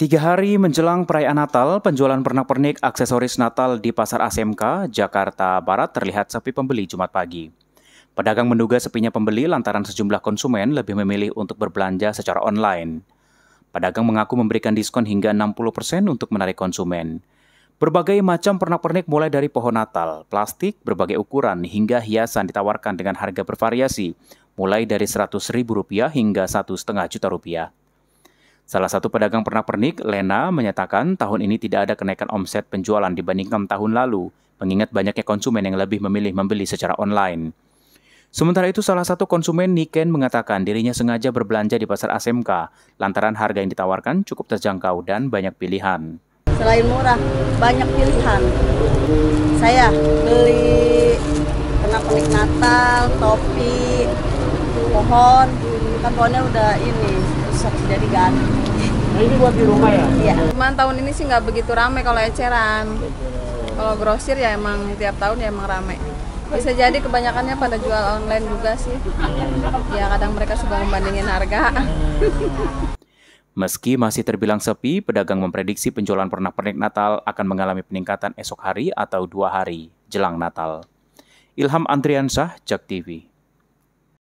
Tiga hari menjelang perayaan Natal, penjualan pernak-pernik aksesoris Natal di Pasar ASMK, Jakarta Barat terlihat sepi pembeli Jumat pagi. Pedagang menduga sepinya pembeli lantaran sejumlah konsumen lebih memilih untuk berbelanja secara online. Pedagang mengaku memberikan diskon hingga 60% untuk menarik konsumen. Berbagai macam pernak-pernik mulai dari pohon Natal, plastik, berbagai ukuran, hingga hiasan ditawarkan dengan harga bervariasi, mulai dari Rp100.000 hingga Rp1,5 juta rupiah. Salah satu pedagang pernak-pernik, Lena, menyatakan tahun ini tidak ada kenaikan omset penjualan dibandingkan tahun lalu, mengingat banyaknya konsumen yang lebih memilih membeli secara online. Sementara itu, salah satu konsumen Niken mengatakan dirinya sengaja berbelanja di pasar ASMK lantaran harga yang ditawarkan cukup terjangkau dan banyak pilihan. Selain murah, banyak pilihan. Saya beli pernak-pernik Natal, topi, pohon, kan pohonnya udah ini besok jadi ganti nah, ini buat di rumah ya iya cuman tahun ini sih nggak begitu rame kalau eceran kalau grosir ya emang tiap tahun ya emang rame bisa jadi kebanyakannya pada jual online juga sih ya kadang mereka suka membandingin harga Meski masih terbilang sepi, pedagang memprediksi penjualan pernak-pernik Natal akan mengalami peningkatan esok hari atau dua hari jelang Natal. Ilham Antriansah, Jak TV.